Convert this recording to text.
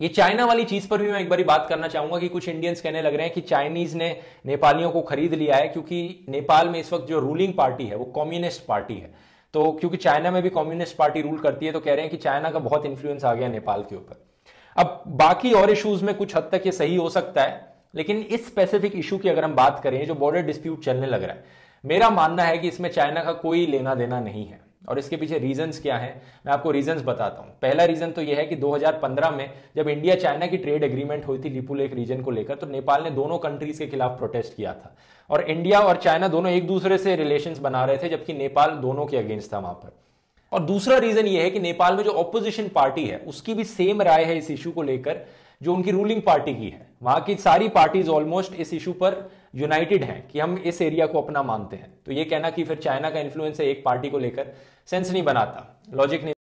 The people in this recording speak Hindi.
ये चाइना वाली चीज पर भी मैं एक बारी बात करना चाहूंगा कि कुछ इंडियंस कहने लग रहे हैं कि चाइनीज ने नेपालियों को खरीद लिया है क्योंकि नेपाल में इस वक्त जो रूलिंग पार्टी है वो कम्युनिस्ट पार्टी है तो क्योंकि चाइना में भी कम्युनिस्ट पार्टी रूल करती है तो कह रहे हैं कि चाइना का बहुत इन्फ्लुएंस आ गया नेपाल के ऊपर अब बाकी और इश्यूज में कुछ हद तक ये सही हो सकता है लेकिन इस स्पेसिफिक इशू की अगर हम बात करें जो बॉर्डर डिस्प्यूट चलने लग रहा है मेरा मानना है कि इसमें चाइना का कोई लेना देना नहीं है और इसके पीछे रीजंस क्या है मैं आपको रीजंस बताता हूं पहला रीजन तो यह है कि 2015 में जब इंडिया चाइना की ट्रेड एग्रीमेंट हुई थी लिपू लेक रीजन को लेकर तो नेपाल ने दोनों कंट्रीज के खिलाफ प्रोटेस्ट किया था और इंडिया और चाइना दोनों एक दूसरे से रिलेशन बना रहे थे जबकि नेपाल दोनों के अगेंस्ट था वहां पर और दूसरा रीजन यह है कि नेपाल में जो ऑपोजिशन पार्टी है उसकी भी सेम राय है इस इशू को लेकर जो उनकी रूलिंग पार्टी की है वहां की सारी पार्टीज ऑलमोस्ट इस इशू पर यूनाइटेड हैं कि हम इस एरिया को अपना मानते हैं तो ये कहना कि फिर चाइना का इन्फ्लुएंस है एक पार्टी को लेकर सेंस नहीं बनाता लॉजिक नहीं